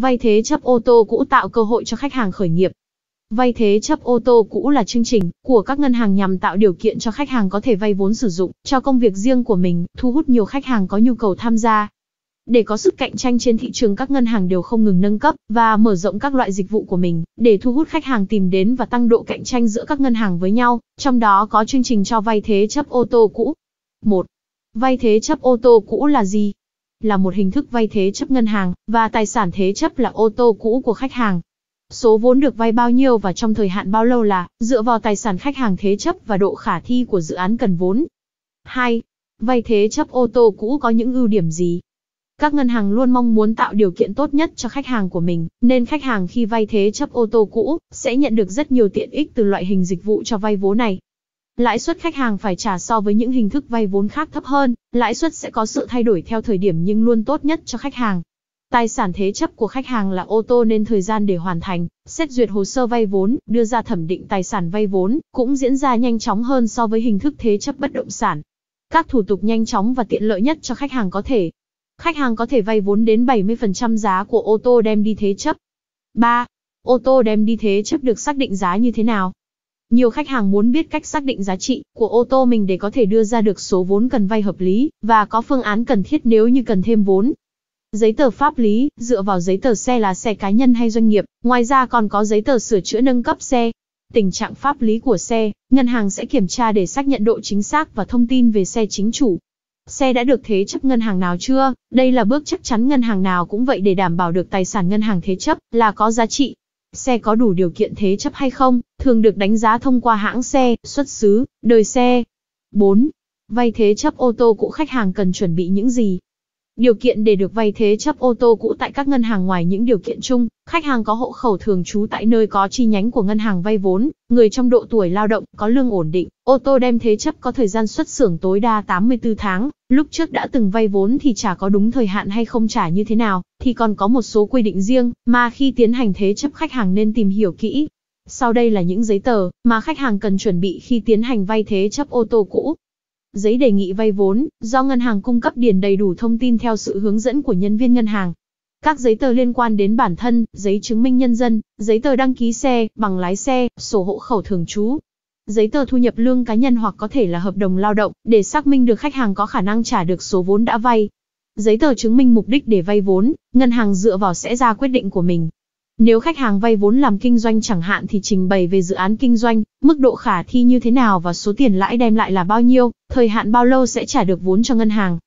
Vay thế chấp ô tô cũ tạo cơ hội cho khách hàng khởi nghiệp. Vay thế chấp ô tô cũ là chương trình của các ngân hàng nhằm tạo điều kiện cho khách hàng có thể vay vốn sử dụng cho công việc riêng của mình, thu hút nhiều khách hàng có nhu cầu tham gia. Để có sức cạnh tranh trên thị trường các ngân hàng đều không ngừng nâng cấp và mở rộng các loại dịch vụ của mình để thu hút khách hàng tìm đến và tăng độ cạnh tranh giữa các ngân hàng với nhau, trong đó có chương trình cho vay thế chấp ô tô cũ. 1. Vay thế chấp ô tô cũ là gì? là một hình thức vay thế chấp ngân hàng, và tài sản thế chấp là ô tô cũ của khách hàng. Số vốn được vay bao nhiêu và trong thời hạn bao lâu là dựa vào tài sản khách hàng thế chấp và độ khả thi của dự án cần vốn. 2. Vay thế chấp ô tô cũ có những ưu điểm gì? Các ngân hàng luôn mong muốn tạo điều kiện tốt nhất cho khách hàng của mình, nên khách hàng khi vay thế chấp ô tô cũ sẽ nhận được rất nhiều tiện ích từ loại hình dịch vụ cho vay vốn này lãi suất khách hàng phải trả so với những hình thức vay vốn khác thấp hơn, lãi suất sẽ có sự thay đổi theo thời điểm nhưng luôn tốt nhất cho khách hàng. Tài sản thế chấp của khách hàng là ô tô nên thời gian để hoàn thành, xét duyệt hồ sơ vay vốn, đưa ra thẩm định tài sản vay vốn cũng diễn ra nhanh chóng hơn so với hình thức thế chấp bất động sản. Các thủ tục nhanh chóng và tiện lợi nhất cho khách hàng có thể. Khách hàng có thể vay vốn đến 70% giá của ô tô đem đi thế chấp. 3. Ô tô đem đi thế chấp được xác định giá như thế nào? Nhiều khách hàng muốn biết cách xác định giá trị của ô tô mình để có thể đưa ra được số vốn cần vay hợp lý và có phương án cần thiết nếu như cần thêm vốn. Giấy tờ pháp lý, dựa vào giấy tờ xe là xe cá nhân hay doanh nghiệp, ngoài ra còn có giấy tờ sửa chữa nâng cấp xe. Tình trạng pháp lý của xe, ngân hàng sẽ kiểm tra để xác nhận độ chính xác và thông tin về xe chính chủ. Xe đã được thế chấp ngân hàng nào chưa? Đây là bước chắc chắn ngân hàng nào cũng vậy để đảm bảo được tài sản ngân hàng thế chấp là có giá trị. Xe có đủ điều kiện thế chấp hay không? thường được đánh giá thông qua hãng xe, xuất xứ, đời xe. 4. Vay thế chấp ô tô cũ khách hàng cần chuẩn bị những gì? Điều kiện để được vay thế chấp ô tô cũ tại các ngân hàng ngoài những điều kiện chung, khách hàng có hộ khẩu thường trú tại nơi có chi nhánh của ngân hàng vay vốn, người trong độ tuổi lao động có lương ổn định, ô tô đem thế chấp có thời gian xuất xưởng tối đa 84 tháng, lúc trước đã từng vay vốn thì trả có đúng thời hạn hay không trả như thế nào, thì còn có một số quy định riêng, mà khi tiến hành thế chấp khách hàng nên tìm hiểu kỹ, sau đây là những giấy tờ mà khách hàng cần chuẩn bị khi tiến hành vay thế chấp ô tô cũ. Giấy đề nghị vay vốn, do ngân hàng cung cấp điền đầy đủ thông tin theo sự hướng dẫn của nhân viên ngân hàng. Các giấy tờ liên quan đến bản thân, giấy chứng minh nhân dân, giấy tờ đăng ký xe, bằng lái xe, sổ hộ khẩu thường trú, giấy tờ thu nhập lương cá nhân hoặc có thể là hợp đồng lao động để xác minh được khách hàng có khả năng trả được số vốn đã vay. Giấy tờ chứng minh mục đích để vay vốn, ngân hàng dựa vào sẽ ra quyết định của mình. Nếu khách hàng vay vốn làm kinh doanh chẳng hạn thì trình bày về dự án kinh doanh, mức độ khả thi như thế nào và số tiền lãi đem lại là bao nhiêu, thời hạn bao lâu sẽ trả được vốn cho ngân hàng,